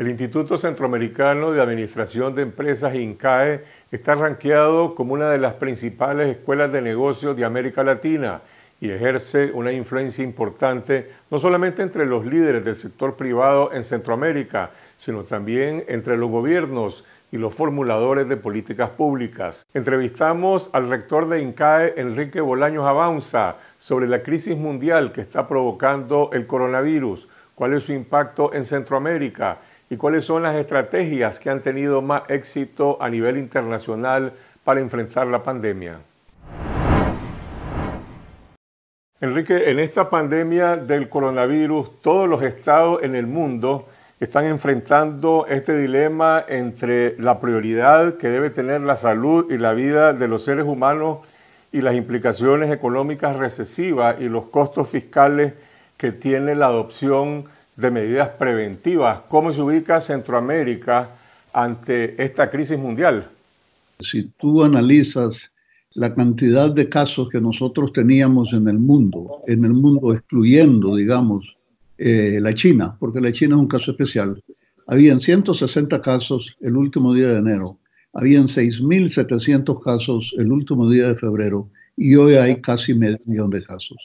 El Instituto Centroamericano de Administración de Empresas, INCAE, está rankeado como una de las principales escuelas de negocios de América Latina y ejerce una influencia importante no solamente entre los líderes del sector privado en Centroamérica, sino también entre los gobiernos y los formuladores de políticas públicas. Entrevistamos al rector de INCAE, Enrique Bolaños Avanza, sobre la crisis mundial que está provocando el coronavirus, cuál es su impacto en Centroamérica, y cuáles son las estrategias que han tenido más éxito a nivel internacional para enfrentar la pandemia. Enrique, en esta pandemia del coronavirus, todos los estados en el mundo están enfrentando este dilema entre la prioridad que debe tener la salud y la vida de los seres humanos y las implicaciones económicas recesivas y los costos fiscales que tiene la adopción de medidas preventivas. ¿Cómo se ubica Centroamérica ante esta crisis mundial? Si tú analizas la cantidad de casos que nosotros teníamos en el mundo, en el mundo excluyendo, digamos, eh, la China, porque la China es un caso especial, habían 160 casos el último día de enero, habían 6.700 casos el último día de febrero y hoy hay casi medio millón de casos.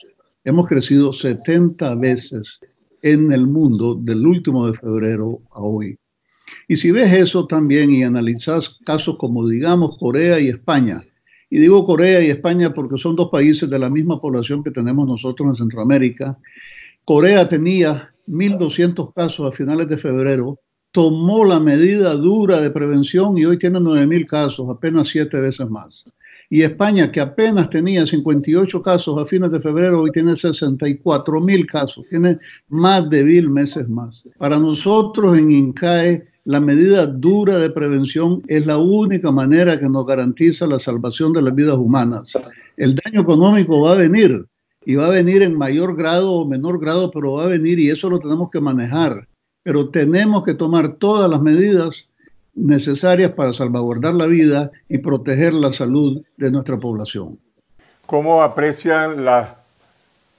Hemos crecido 70 veces en el mundo del último de febrero a hoy. Y si ves eso también y analizas casos como, digamos, Corea y España, y digo Corea y España porque son dos países de la misma población que tenemos nosotros en Centroamérica, Corea tenía 1.200 casos a finales de febrero, tomó la medida dura de prevención y hoy tiene 9.000 casos, apenas siete veces más y España, que apenas tenía 58 casos a fines de febrero, hoy tiene 64 mil casos, tiene más de mil meses más. Para nosotros en INCAE, la medida dura de prevención es la única manera que nos garantiza la salvación de las vidas humanas. El daño económico va a venir y va a venir en mayor grado o menor grado, pero va a venir y eso lo tenemos que manejar. Pero tenemos que tomar todas las medidas necesarias para salvaguardar la vida y proteger la salud de nuestra población. ¿Cómo aprecian las,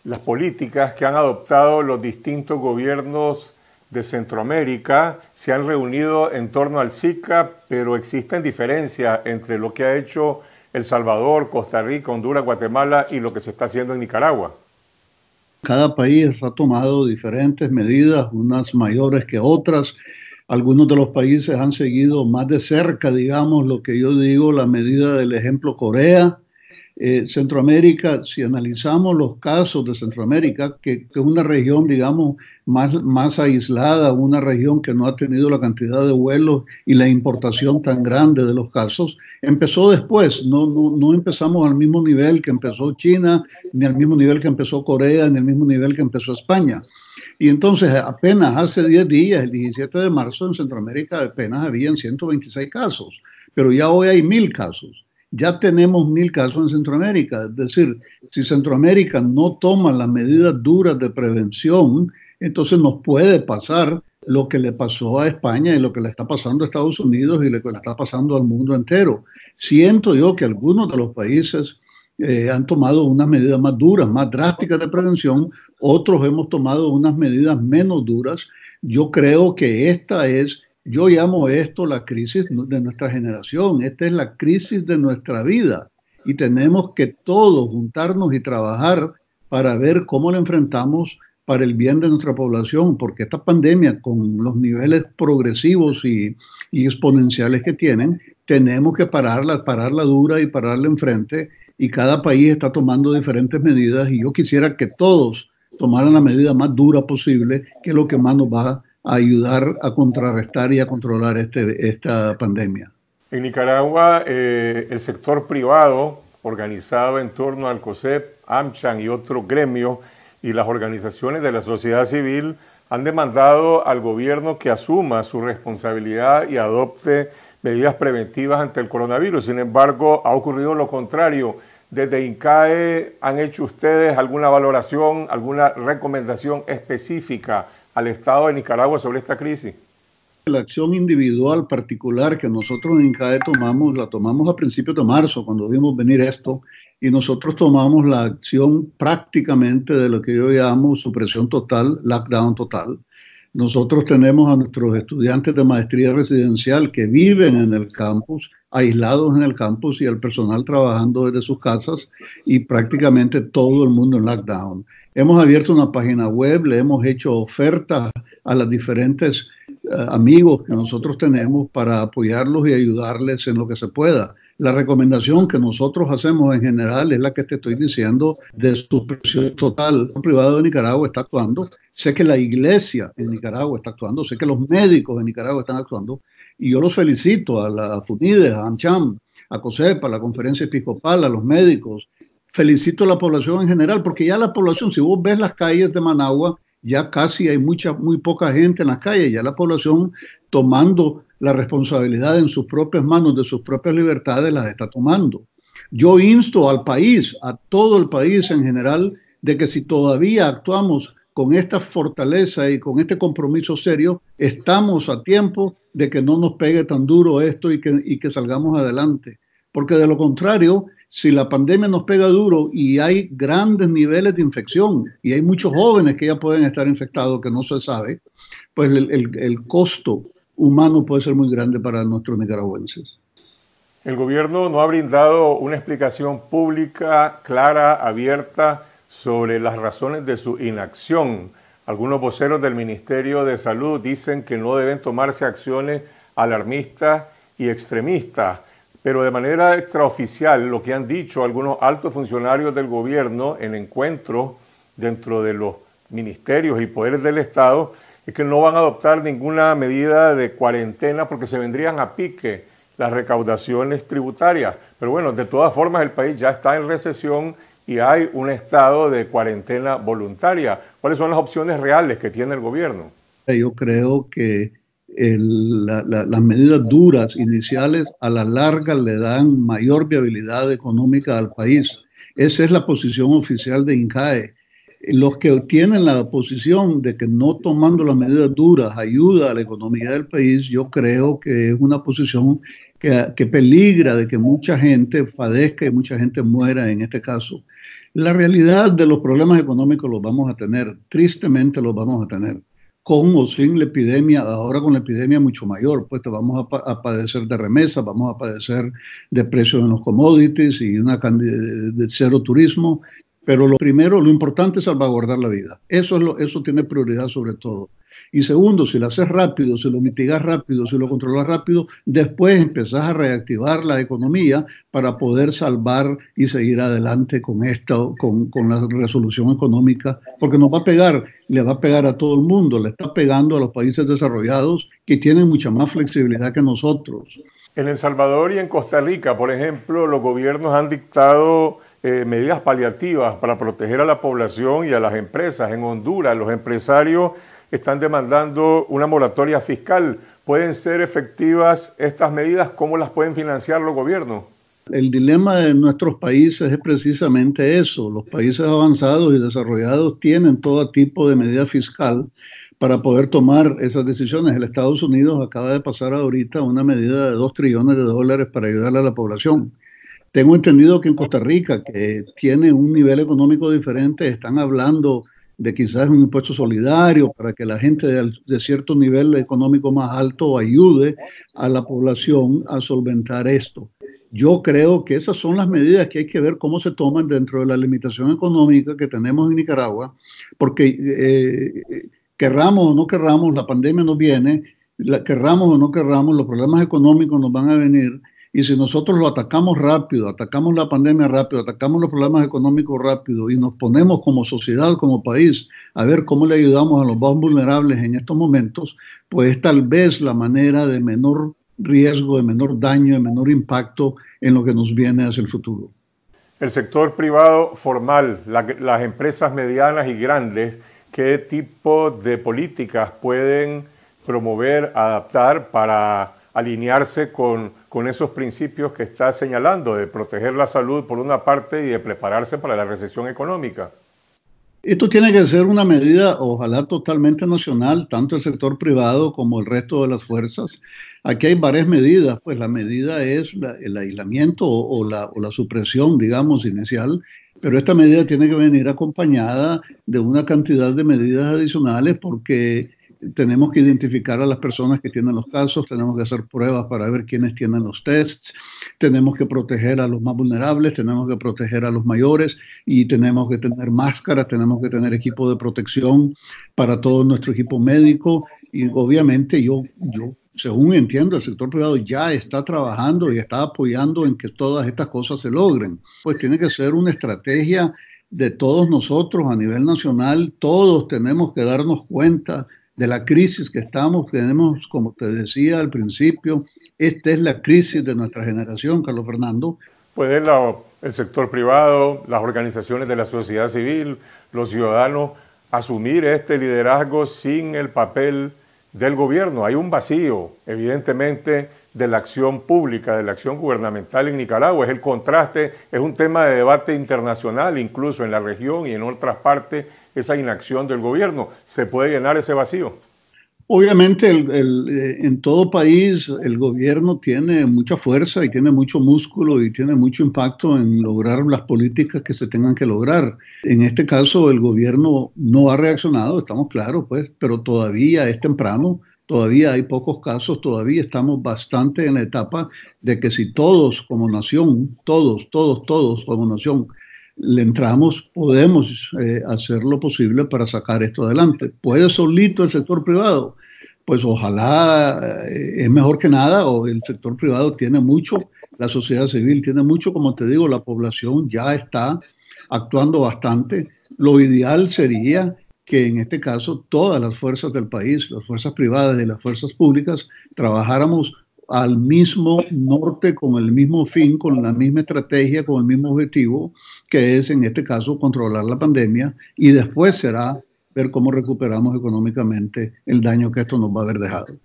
las políticas que han adoptado los distintos gobiernos de Centroamérica? Se han reunido en torno al SICA, pero existen diferencias entre lo que ha hecho El Salvador, Costa Rica, Honduras, Guatemala y lo que se está haciendo en Nicaragua. Cada país ha tomado diferentes medidas, unas mayores que otras. Algunos de los países han seguido más de cerca, digamos, lo que yo digo, la medida del ejemplo Corea. Eh, Centroamérica, si analizamos los casos de Centroamérica, que, es una región, digamos, más, más aislada, una región que no ha tenido la cantidad de vuelos y la importación tan grande de los casos, empezó después, no, no empezamos al mismo nivel que empezó China, ni al mismo nivel que empezó Corea, ni al mismo nivel que empezó España. Y entonces apenas hace 10 días, el 17 de marzo, en Centroamérica apenas habían 126 casos, pero ya hoy hay mil casos. Ya tenemos mil casos en Centroamérica. Es decir, si Centroamérica no toma las medidas duras de prevención, entonces nos puede pasar lo que le pasó a España y lo que le está pasando a Estados Unidos y lo que le está pasando al mundo entero. Siento yo que algunos de los países eh, han tomado unas medidas más duras, más drásticas de prevención, otros hemos tomado unas medidas menos duras. Yo creo que esta es, yo llamo esto la crisis de nuestra generación, esta es la crisis de nuestra vida y tenemos que todos juntarnos y trabajar para ver cómo la enfrentamos para el bien de nuestra población, porque esta pandemia con los niveles progresivos y, y exponenciales que tienen, tenemos que pararla, pararla dura y pararla enfrente y cada país está tomando diferentes medidas y yo quisiera que todos tomaran la medida más dura posible, que es lo que más nos va a ayudar a contrarrestar y a controlar este, esta pandemia. En Nicaragua, eh, el sector privado, organizado en torno al COSEP, AMCHAN y otros gremios, y las organizaciones de la sociedad civil han demandado al gobierno que asuma su responsabilidad y adopte medidas preventivas ante el coronavirus. Sin embargo, ha ocurrido lo contrario desde INCAE han hecho ustedes alguna valoración, alguna recomendación específica al Estado de Nicaragua sobre esta crisis? La acción individual particular que nosotros en INCAE tomamos, la tomamos a principios de marzo, cuando vimos venir esto, y nosotros tomamos la acción prácticamente de lo que yo llamo supresión total, lockdown total. Nosotros tenemos a nuestros estudiantes de maestría residencial que viven en el campus, aislados en el campus y el personal trabajando desde sus casas y prácticamente todo el mundo en lockdown. Hemos abierto una página web, le hemos hecho ofertas a los diferentes eh, amigos que nosotros tenemos para apoyarlos y ayudarles en lo que se pueda. La recomendación que nosotros hacemos en general es la que te estoy diciendo de su presión total. El privado de Nicaragua está actuando, sé que la iglesia en Nicaragua está actuando, sé que los médicos en Nicaragua están actuando, y yo los felicito a la funide a AmCham, a COSEPA, a la Conferencia Episcopal, a los médicos. Felicito a la población en general, porque ya la población, si vos ves las calles de Managua, ya casi hay mucha, muy poca gente en las calles, ya la población tomando la responsabilidad en sus propias manos, de sus propias libertades, las está tomando. Yo insto al país, a todo el país en general, de que si todavía actuamos con esta fortaleza y con este compromiso serio, estamos a tiempo de que no nos pegue tan duro esto y que, y que salgamos adelante. Porque de lo contrario, si la pandemia nos pega duro y hay grandes niveles de infección y hay muchos jóvenes que ya pueden estar infectados que no se sabe, pues el, el, el costo humano puede ser muy grande para nuestros nicaragüenses. El gobierno no ha brindado una explicación pública, clara, abierta sobre las razones de su inacción algunos voceros del Ministerio de Salud dicen que no deben tomarse acciones alarmistas y extremistas, pero de manera extraoficial lo que han dicho algunos altos funcionarios del gobierno en encuentros dentro de los ministerios y poderes del Estado es que no van a adoptar ninguna medida de cuarentena porque se vendrían a pique las recaudaciones tributarias. Pero bueno, de todas formas el país ya está en recesión y hay un estado de cuarentena voluntaria. ¿Cuáles son las opciones reales que tiene el gobierno? Yo creo que las medidas duras iniciales a la larga le dan mayor viabilidad económica al país. Esa es la posición oficial de INCAE. Los que tienen la posición de que no tomando las medidas duras ayuda a la economía del país, yo creo que es una posición que, que peligra de que mucha gente padezca y mucha gente muera en este caso. La realidad de los problemas económicos los vamos a tener, tristemente los vamos a tener, con o sin la epidemia, ahora con la epidemia mucho mayor, pues te vamos a, padecer de remesas, vamos a padecer de precios en los commodities y una de cero turismo, pero lo primero, lo importante es salvaguardar la vida. Eso, eso tiene prioridad sobre todo. Y segundo, si lo haces rápido, si lo mitigas rápido, si lo controlas rápido, después empezás a reactivar la economía para poder salvar y seguir adelante con esto, con, la resolución económica, porque nos va a pegar, le va a pegar a todo el mundo, le está pegando a los países desarrollados que tienen mucha más flexibilidad que nosotros. En El Salvador y en Costa Rica, por ejemplo, los gobiernos han dictado eh, medidas paliativas para proteger a la población y a las empresas. En Honduras, los empresarios están demandando una moratoria fiscal. ¿Pueden ser efectivas estas medidas? ¿Cómo las pueden financiar los gobiernos? El dilema de nuestros países es precisamente eso. Los países avanzados y desarrollados tienen todo tipo de medida fiscal para poder tomar esas decisiones. El Estados Unidos acaba de pasar ahorita una medida de 2 trillones de dólares para ayudar a la población. Tengo entendido que en Costa Rica, que tiene un nivel económico diferente, están hablando de quizás un impuesto solidario para que la gente de, cierto nivel económico más alto ayude a la población a solventar esto. Yo creo que esas son las medidas que hay que ver cómo se toman dentro de la limitación económica que tenemos en Nicaragua, porque eh, querramos o no querramos, la pandemia nos viene, querramos o no querramos, los problemas económicos nos van a venir y si nosotros lo atacamos rápido, atacamos la pandemia rápido, atacamos los problemas económicos rápido y nos ponemos como sociedad, como país, a ver cómo le ayudamos a los más vulnerables en estos momentos, pues tal vez la manera de menor riesgo, de menor daño, de menor impacto en lo que nos viene hacia el futuro. El sector privado formal, las empresas medianas y grandes, ¿qué tipo de políticas pueden promover, adaptar para alinearse con, esos principios que está señalando, de proteger la salud por una parte y de prepararse para la recesión económica. Esto tiene que ser una medida, ojalá totalmente nacional, tanto el sector privado como el resto de las fuerzas. Aquí hay varias medidas, pues la medida es el aislamiento la, o la supresión, digamos, inicial, pero esta medida tiene que venir acompañada de una cantidad de medidas adicionales porque tenemos que identificar a las personas que tienen los casos, tenemos que hacer pruebas para ver quiénes tienen los tests, tenemos que proteger a los más vulnerables, tenemos que proteger a los mayores y tenemos que tener máscaras, tenemos que tener equipo de protección para todo nuestro equipo médico y obviamente yo, yo según entiendo, el sector privado ya está trabajando y está apoyando en que todas estas cosas se logren. Pues tiene que ser una estrategia de todos nosotros a nivel nacional, todos tenemos que darnos cuenta de la crisis que estamos, tenemos, como te decía al principio, esta es la crisis de nuestra generación, Carlos Fernando. Pues el sector privado, las organizaciones de la sociedad civil, los ciudadanos, asumir este liderazgo sin el papel del gobierno. Hay un vacío, evidentemente de la acción pública, de la acción gubernamental en Nicaragua. Es el contraste, es un tema de debate internacional, incluso en la región y en otras partes, esa inacción del gobierno. ¿Se puede llenar ese vacío? Obviamente, eh, en todo país el gobierno tiene mucha fuerza y tiene mucho músculo y tiene mucho impacto en lograr las políticas que se tengan que lograr. En este caso, el gobierno no ha reaccionado, estamos claros, pues, pero todavía es temprano todavía hay pocos casos, todavía estamos bastante en la etapa de que si todos como nación, todos, todos, todos como nación, le entramos, podemos eh, hacer lo posible para sacar esto adelante. ¿Puede solito el sector privado? Pues ojalá eh, es mejor que nada, o el sector privado tiene mucho, la sociedad civil tiene mucho, como te digo, la población ya está actuando bastante. Lo ideal sería que en este caso todas las fuerzas del país, las fuerzas privadas y las fuerzas públicas, trabajáramos al mismo norte, con el mismo fin, con la misma estrategia, con el mismo objetivo, que es en este caso controlar la pandemia y después será ver cómo recuperamos económicamente el daño que esto nos va a haber dejado.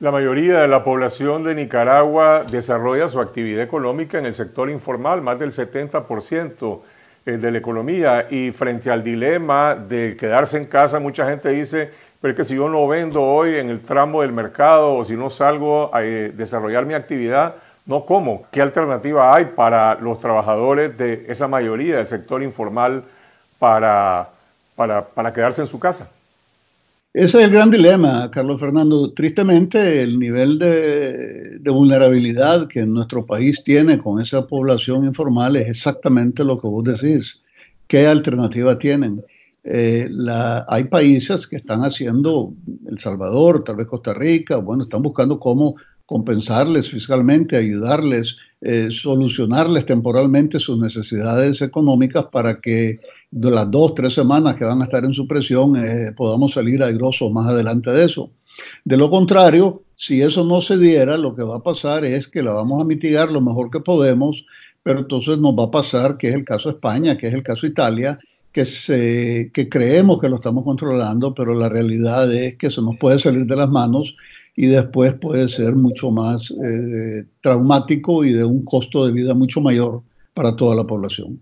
La mayoría de la población de Nicaragua desarrolla su actividad económica en el sector informal, más del 70%. Eh, de la economía y frente al dilema de quedarse en casa, mucha gente dice, pero es que si yo no vendo hoy en el tramo del mercado o si no salgo a eh, desarrollar mi actividad, no como. ¿Qué alternativa hay para los trabajadores de esa mayoría del sector informal para, para, para quedarse en su casa? Ese es el gran dilema, Carlos Fernando. Tristemente, el nivel de, vulnerabilidad que nuestro país tiene con esa población informal es exactamente lo que vos decís. ¿Qué alternativa tienen? Eh, hay países que están haciendo, El Salvador, tal vez Costa Rica, bueno, están buscando cómo compensarles fiscalmente, ayudarles, eh, solucionarles temporalmente sus necesidades económicas para que de las dos, tres semanas que van a estar en su presión eh, podamos salir airosos más adelante de eso. De lo contrario, si eso no se diera, lo que va a pasar es que la vamos a mitigar lo mejor que podemos, pero entonces nos va a pasar, que es el caso España, que es el caso Italia, que, se, que creemos que lo estamos controlando, pero la realidad es que se nos puede salir de las manos y después puede ser mucho más eh, traumático y de un costo de vida mucho mayor para toda la población.